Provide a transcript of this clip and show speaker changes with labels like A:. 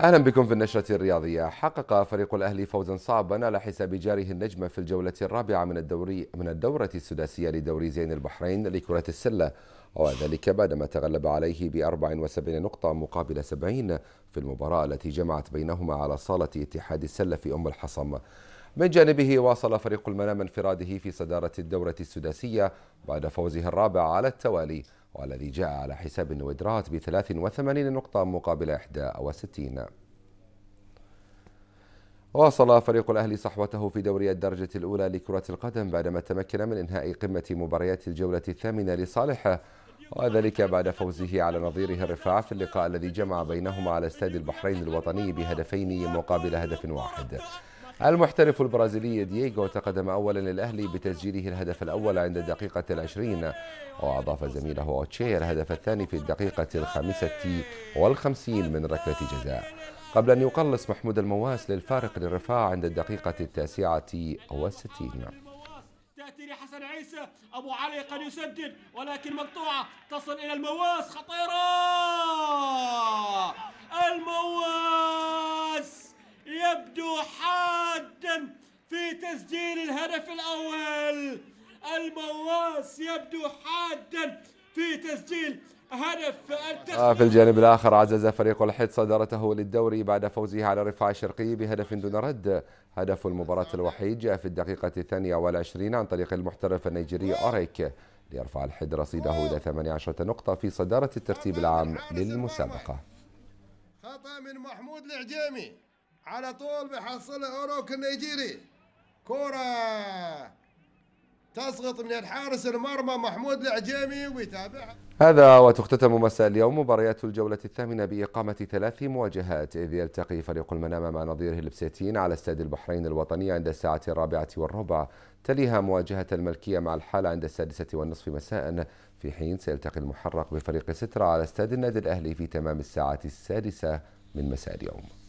A: اهلا بكم في النشره الرياضيه، حقق فريق الاهلي فوزا صعبا على حساب جاره النجمه في الجوله الرابعه من الدوري من الدوره السداسيه لدوري زين البحرين لكره السله، وذلك بعدما تغلب عليه ب 74 نقطه مقابل 70 في المباراه التي جمعت بينهما على صاله اتحاد السله في ام الحصم. من جانبه واصل فريق المنام انفراده في صداره الدوره السداسيه بعد فوزه الرابع على التوالي. والذي جاء على حساب النويدرات ب 83 نقطة مقابل 61 واصل فريق الأهلي صحوته في دوري الدرجة الأولى لكرة القدم بعدما تمكن من إنهاء قمة مباريات الجولة الثامنة لصالحه وذلك بعد فوزه على نظيره الرفاع في اللقاء الذي جمع بينهما على استاد البحرين الوطني بهدفين مقابل هدف واحد المحترف البرازيلي دييغو تقدم أولا للأهلي بتسجيله الهدف الأول عند الدقيقة العشرين وأضاف زميله أوتشي الهدف الثاني في الدقيقة الخامسة والخمسين من ركلة جزاء قبل أن يقلص محمود المواس للفارق للرفاع عند الدقيقة التاسعة والستين
B: تأتي حسن عيسى أبو علي قد يسدد ولكن مقطوعة تصل إلى المواس خطيرة في تسجيل الهدف الأول المواس يبدو حادا في تسجيل هدف
A: التسجيل آه، في الجانب الآخر عزز فريق الحيط صدارته للدوري بعد فوزه على رفاع الشرقي بهدف دون رد هدف المباراة الوحيد جاء في الدقيقة الثانية والعشرين عن طريق المحترف النيجيري أوريك ليرفع الحد رصيده إلى 18 نقطة في صدارة الترتيب العام للمسابقة
B: خطأ من محمود العجيمي على طول بحصل أوروك النيجيري كرة تسقط من الحارس المرمى محمود العجيمي ويتابعها
A: هذا وتختتم مساء اليوم مباريات الجولة الثامنة بإقامة ثلاث مواجهات إذ يلتقي فريق المنامة مع نظيره البسيتين على استاد البحرين الوطني عند الساعة الرابعة والربع تليها مواجهة الملكية مع الحالة عند السادسة والنصف مساء في حين سيلتقي المحرق بفريق سترة على استاد النادي الأهلي في تمام الساعة السادسة من مساء اليوم